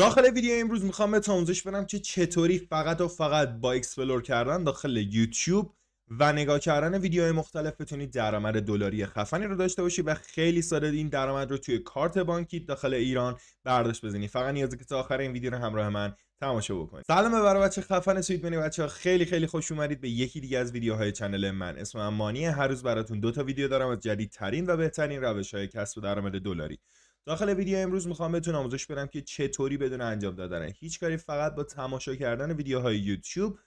داخل ویدیو امروز میخوام به آموزش بدم که چطوری فقط و فقط با اکسپلور کردن داخل یوتیوب و نگاه کردن ویدیوهای مختلف بتونید درآمد دلاری خفنی رو داشته باشی و خیلی ساده این درآمد رو توی کارت بانکی داخل ایران برداشت بزنی فقط نیازه که تا آخر این ویدیو رو همراه من تماشا بکنید سلام برای بچه خفن سویت بنی بچه خیلی خیلی خوش اومدید به یکی دیگه از ویدیوهای چنل من اسم من مانی هر روز براتون دو تا ویدیو دارم از جدیدترین و بهترین روش های کسب درآمد دلاری داخل ویدیو امروز میخوام بهتون آموزش بدم که چطوری بدون انجام دادن هیچ کاری فقط با تماشا کردن ویدیوهای یوتیوب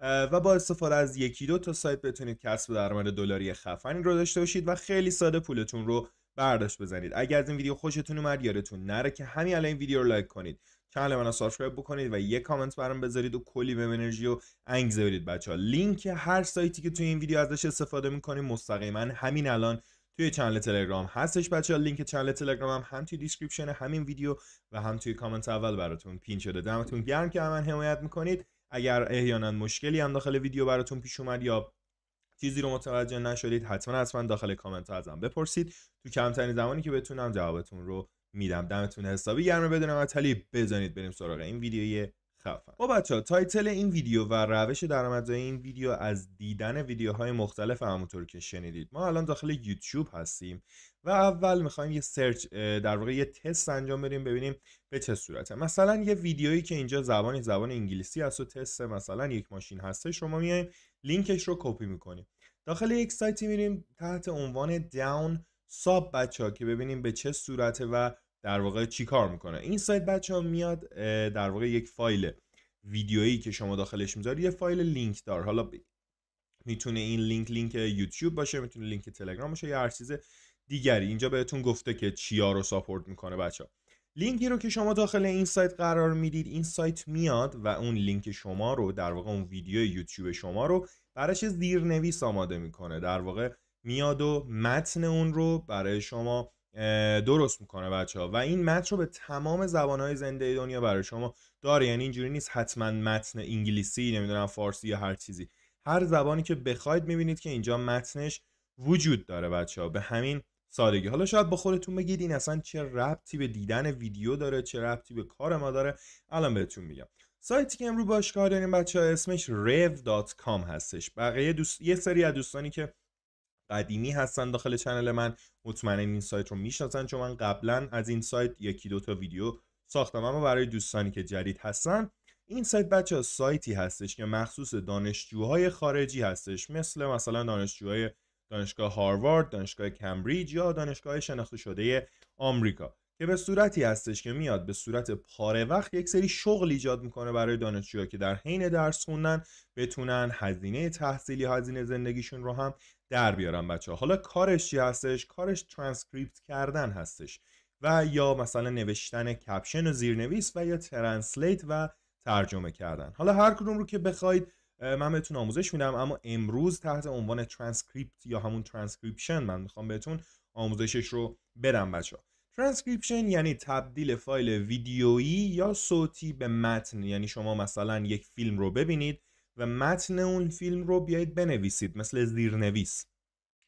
و با استفاده از یکی دو تا سایت بتونید کسب درآمد دلاری خفنی رو داشته باشید و خیلی ساده پولتون رو برداشت بزنید اگر از این ویدیو خوشتون اومد یادتون نره که همین الان این ویدیو رو لایک کنید کانال منو سابسکرایب بکنید و یه کامنت برام بذارید و کلی به انرژی و انگیزه بدید بچه لینک هر سایتی که توی این ویدیو ازش استفاده میکنیم مستقیما همین الان توی چنل تلگرام هستش بچه لینک چنل تلگرام هم, هم توی دیسکریپشن همین ویدیو و هم توی کامنت اول براتون پین شده دمتون گرم که من حمایت میکنید اگر احیانا مشکلی هم داخل ویدیو براتون پیش اومد یا چیزی رو متوجه نشدید حتما حتما داخل کامنت ها ازم بپرسید تو کمترین زمانی که بتونم جوابتون رو میدم دمتون حسابی گرمه بدونم تلی بزنید بریم سراغ این ویدیوی خفن خب بچه ها تایتل این ویدیو و روش درآمدزایی این ویدیو از دیدن ویدیوهای مختلف همونطور که شنیدید ما الان داخل یوتیوب هستیم و اول میخوایم یه سرچ در واقع یه تست انجام بدیم ببینیم به چه صورته مثلا یه ویدیویی که اینجا زبان زبان انگلیسی هست و تست مثلا یک ماشین هسته شما میایم لینکش رو کپی میکنیم داخل یک سایتی میریم تحت عنوان داون ساب بچه ها که ببینیم به چه صورته و در واقع چی کار میکنه این سایت بچه ها میاد در واقع یک فایل ویدیویی که شما داخلش میذاری یه فایل لینک دار حالا میتونه این لینک لینک یوتیوب باشه میتونه لینک تلگرام باشه یا هر چیز دیگری اینجا بهتون گفته که چیا رو ساپورت میکنه بچه ها لینکی رو که شما داخل این سایت قرار میدید این سایت میاد و اون لینک شما رو در واقع اون ویدیو یوتیوب شما رو برش زیرنویس آماده میکنه در واقع میاد و متن اون رو برای شما درست میکنه بچه ها و این متن رو به تمام زبان های زنده دنیا برای شما داره یعنی اینجوری نیست حتما متن انگلیسی نمیدونم فارسی یا هر چیزی هر زبانی که بخواید میبینید که اینجا متنش وجود داره بچه ها به همین سادگی حالا شاید با خودتون بگید این اصلا چه ربطی به دیدن ویدیو داره چه ربطی به کار ما داره الان بهتون میگم سایتی که امروز باش کار داریم بچه ها اسمش rev.com هستش بقیه دوست... یه سری از دوستانی که قدیمی هستن داخل چنل من مطمئنا این سایت رو میشناسن چون من قبلا از این سایت یکی دو تا ویدیو ساختم اما برای دوستانی که جدید هستن این سایت بچه ها سایتی هستش که مخصوص دانشجوهای خارجی هستش مثل مثلا دانشجوهای دانشگاه هاروارد، دانشگاه کمبریج یا دانشگاه شناخته شده آمریکا. که به صورتی هستش که میاد به صورت پاره وقت یک سری شغل ایجاد میکنه برای دانشجوها که در حین درس خوندن بتونن هزینه تحصیلی هزینه زندگیشون رو هم در بیارن بچه حالا کارش چی هستش کارش ترانسکریپت کردن هستش و یا مثلا نوشتن کپشن و زیرنویس و یا ترنسلیت و ترجمه کردن حالا هر کدوم رو که بخواید من بهتون آموزش میدم اما امروز تحت عنوان ترانسکریپت یا همون ترانسکریپشن من میخوام بهتون آموزشش رو بدم بچه ترانسکریپشن یعنی تبدیل فایل ویدیویی یا صوتی به متن یعنی شما مثلا یک فیلم رو ببینید و متن اون فیلم رو بیایید بنویسید مثل زیرنویس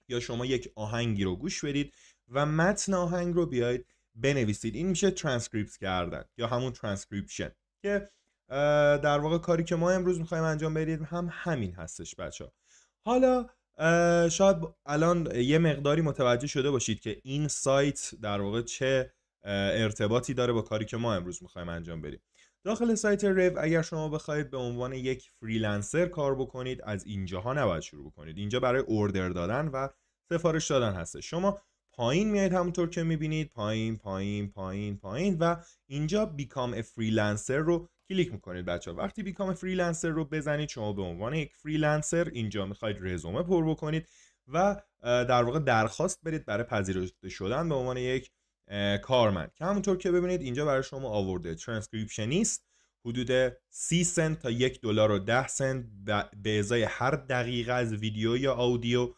یا شما یک آهنگی رو گوش بدید و متن آهنگ رو بیایید بنویسید این میشه ترانسکریپت کردن یا همون ترانسکریپشن که در واقع کاری که ما امروز میخوایم انجام بدیم هم همین هستش بچه ها. حالا شاید الان یه مقداری متوجه شده باشید که این سایت در واقع چه ارتباطی داره با کاری که ما امروز میخوایم انجام بدیم داخل سایت ریو اگر شما بخواید به عنوان یک فریلنسر کار بکنید از اینجاها نباید شروع بکنید اینجا برای اوردر دادن و سفارش دادن هسته شما پایین میایید همونطور که میبینید پایین پایین پایین پایین و اینجا بیکام ا فریلنسر رو کلیک میکنید بچه ها وقتی بیکام فریلنسر رو بزنید شما به عنوان یک فریلنسر اینجا میخواید رزومه پر بکنید و در واقع درخواست برید برای پذیرفته شدن به عنوان یک کارمند که همونطور که ببینید اینجا برای شما آورده ترانسکریپشنیست حدود 30 سنت تا یک دلار و 10 سنت به ازای هر دقیقه از ویدیو یا آودیو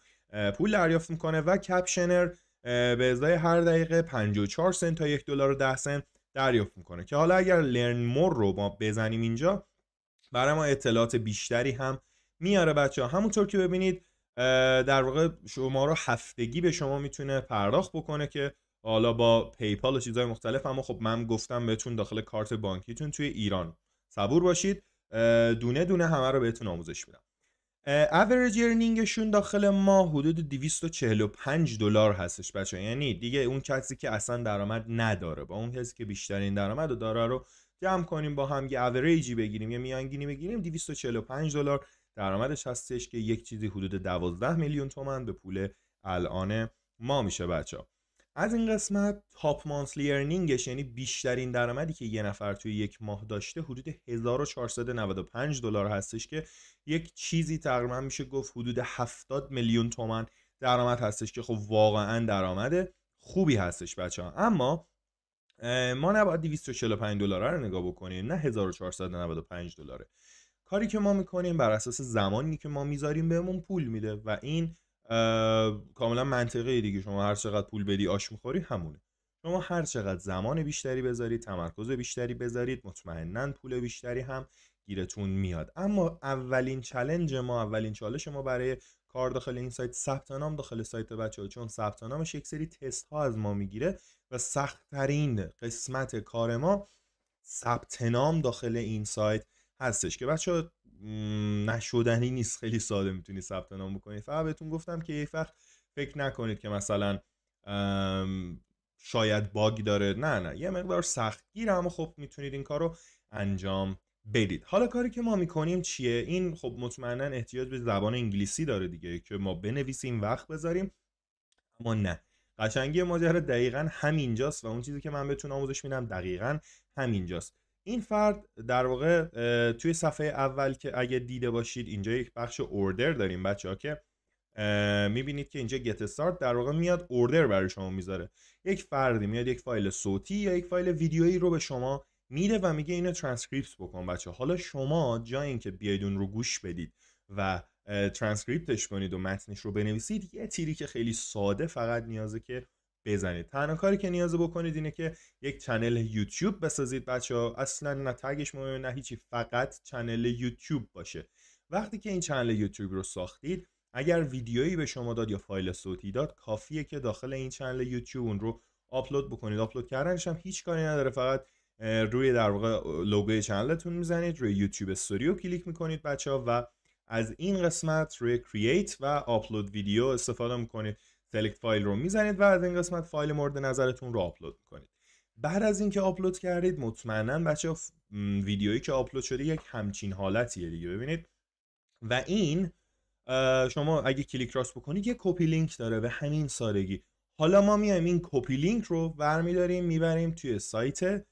پول دریافت میکنه و کپشنر به ازای هر دقیقه 54 سنت تا یک دلار و 10 سنت دریافت میکنه که حالا اگر لرن مور رو ما بزنیم اینجا برای ما اطلاعات بیشتری هم میاره بچه ها همونطور که ببینید در واقع شما رو هفتگی به شما میتونه پرداخت بکنه که حالا با پیپال و چیزهای مختلف اما خب من گفتم بهتون داخل کارت بانکیتون توی ایران صبور باشید دونه دونه همه رو بهتون آموزش میدم اوریج ارنینگشون داخل ما حدود 245 دلار هستش بچه یعنی دیگه اون کسی که اصلا درآمد نداره با اون کسی که بیشترین درآمد و داره رو جمع کنیم با هم یه اوریجی بگیریم یه میانگینی بگیریم 245 دلار درآمدش هستش که یک چیزی حدود 12 میلیون تومن به پول الان ما میشه بچه ها از این قسمت تاپ مانسلی ارنینگش یعنی بیشترین درآمدی که یه نفر توی یک ماه داشته حدود 1495 دلار هستش که یک چیزی تقریبا میشه گفت حدود 70 میلیون تومن درآمد هستش که خب واقعا درآمد خوبی هستش بچه ها اما ما نباید 245 دلار رو نگاه بکنیم نه 1495 دلاره کاری که ما میکنیم بر اساس زمانی که ما میذاریم بهمون پول میده و این کاملا منطقه دیگه شما هر چقدر پول بدی آش میخوری همونه شما هر چقدر زمان بیشتری بذارید تمرکز بیشتری بذارید مطمئنا پول بیشتری هم گیرتون میاد اما اولین چلنج ما اولین چالش ما برای کار داخل این سایت ثبت نام داخل سایت بچه ها چون ثبت نامش یک سری تست ها از ما میگیره و سختترین قسمت کار ما ثبت نام داخل این سایت هستش که بچه ها نشدنی نیست خیلی ساده میتونی ثبت نام بکنی فقط بهتون گفتم که یک وقت فکر نکنید که مثلا شاید باگ داره نه نه یه مقدار سختگیره اما خب میتونید این کار رو انجام بدید حالا کاری که ما میکنیم چیه این خب مطمئنا احتیاج به زبان انگلیسی داره دیگه که ما بنویسیم وقت بذاریم اما نه قشنگی ماجرا دقیقا همینجاست و اون چیزی که من بهتون آموزش میدم دقیقا همینجاست این فرد در واقع توی صفحه اول که اگه دیده باشید اینجا یک بخش اوردر داریم بچه ها که میبینید که اینجا گت استارت در واقع میاد اوردر برای شما میذاره یک فردی میاد یک فایل صوتی یا یک فایل ویدیویی رو به شما میده و میگه اینو ترانسکریپت بکن بچه حالا شما جای اینکه بیاید اون رو گوش بدید و ترانسکریپتش کنید و متنش رو بنویسید یه تیری که خیلی ساده فقط نیازه که بزنید تنها کاری که نیاز بکنید اینه که یک چنل یوتیوب بسازید بچه ها اصلا نه تگش مهم نه هیچی فقط چنل یوتیوب باشه وقتی که این چنل یوتیوب رو ساختید اگر ویدیویی به شما داد یا فایل صوتی داد کافیه که داخل این چنل یوتیوب اون رو آپلود بکنید آپلود کردنش هم هیچ کاری نداره فقط روی در واقع لوگوی چنلتون میزنید روی یوتیوب استوریو کلیک میکنید بچه ها و از این قسمت روی کرییت و آپلود ویدیو استفاده میکنید سلکت فایل رو میزنید و از این قسمت فایل مورد نظرتون رو آپلود میکنید بعد از اینکه آپلود کردید مطمئنا بچه ویدیویی که آپلود شده یک همچین حالتیه دیگه ببینید و این شما اگه کلیک راست بکنید یک کپی لینک داره به همین سادگی حالا ما میایم این کپی لینک رو برمیداریم میبریم توی سایت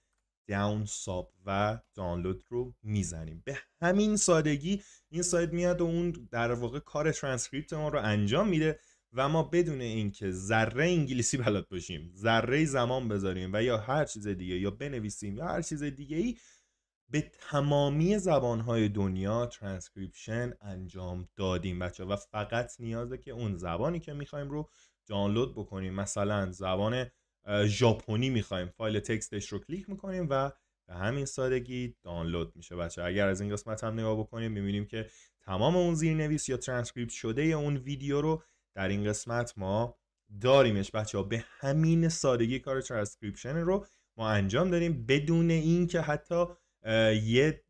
داون ساب و دانلود رو میزنیم به همین سادگی این سایت میاد و اون در واقع کار ترانسکریپت ما رو انجام میده و ما بدون اینکه ذره انگلیسی بلد باشیم ذره زمان بذاریم و یا هر چیز دیگه یا بنویسیم یا هر چیز دیگه ای به تمامی زبانهای دنیا ترانسکریپشن انجام دادیم بچه و فقط نیازه که اون زبانی که میخوایم رو دانلود بکنیم مثلا زبان ژاپنی میخوایم فایل تکستش رو کلیک میکنیم و به همین سادگی دانلود میشه بچه اگر از این قسمت هم نگاه بکنیم میبینیم که تمام اون زیرنویس یا ترانسکریپت شده یا اون ویدیو رو در این قسمت ما داریمش بچه ها به همین سادگی کار ترانسکریپشن رو ما انجام داریم بدون اینکه حتی یه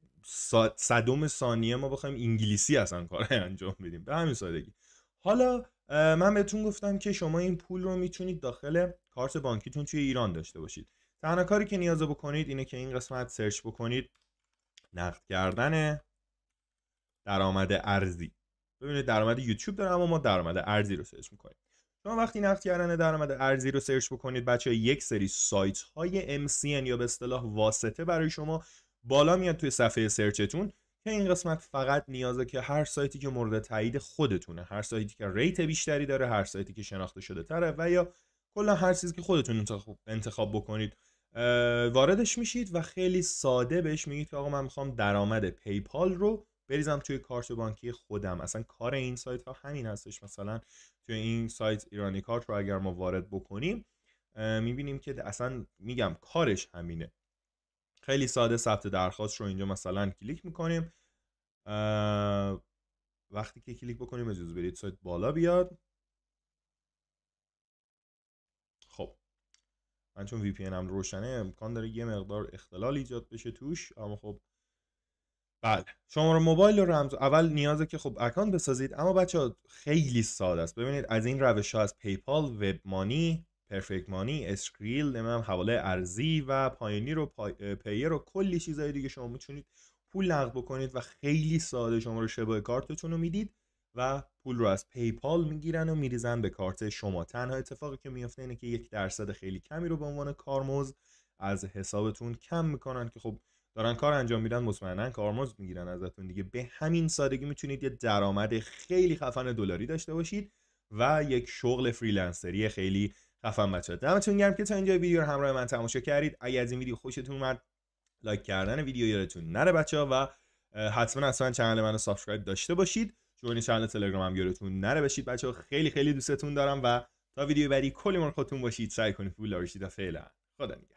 صدوم ثانیه ما بخوایم انگلیسی اصلا کار انجام بدیم به همین سادگی حالا من بهتون گفتم که شما این پول رو میتونید داخل کارت بانکیتون توی ایران داشته باشید تنها کاری که نیاز بکنید اینه که این قسمت سرچ بکنید نقد کردن درآمد ارزی ببینید درآمد یوتیوب داره اما ما درآمد ارزی رو سرچ میکنیم شما وقتی نفت کردن درآمد ارزی رو سرچ بکنید بچه یک سری سایت های MCN یا به اصطلاح واسطه برای شما بالا میاد توی صفحه سرچتون که این قسمت فقط نیازه که هر سایتی که مورد تایید خودتونه هر سایتی که ریت بیشتری داره هر سایتی که شناخته شده تره و یا کلا هر چیزی که خودتون انتخاب بکنید واردش میشید و خیلی ساده بهش میگید که آقا من میخوام درآمد پیپال رو بریزم توی کارت بانکی خودم اصلا کار این سایت ها همین هستش مثلا توی این سایت ایرانی کارت رو اگر ما وارد بکنیم میبینیم که اصلا میگم کارش همینه خیلی ساده ثبت درخواست رو اینجا مثلا کلیک میکنیم وقتی که کلیک بکنیم اجازه برید سایت بالا بیاد خب من چون وی پی روشنه امکان داره یه مقدار اختلال ایجاد بشه توش اما خب بله شما رو موبایل رو رمز اول نیازه که خب اکانت بسازید اما بچه ها خیلی ساده است ببینید از این روش ها از پیپال وب مانی پرفکت مانی اسکریل نمیدونم حواله ارزی و پایونیر رو پای... پیر و کلی چیزهای دیگه شما میتونید پول نقد بکنید و خیلی ساده شما رو شبه کارتتون رو میدید و پول رو از پیپال میگیرن و میریزن به کارت شما تنها اتفاقی که میفته اینه که یک درصد خیلی کمی رو به عنوان کارمز از حسابتون کم میکنن که خب دارن کار انجام میدن مطمئنا کارمزد میگیرن ازتون دیگه به همین سادگی میتونید یه درآمد خیلی خفن دلاری داشته باشید و یک شغل فریلنسری خیلی خفن بچا دمتون گرم که تا اینجا ویدیو رو همراه من تماشا کردید اگه از این ویدیو خوشتون اومد لایک کردن ویدیو یادتون نره بچه و حتما اصلا چنل منو سابسکرایب داشته باشید جوین چنل تلگرامم یادتون نره بشید بچه خیلی خیلی دوستتون دارم و تا ویدیو بعدی کلی مورد باشید سعی کنید پول فعلا خدا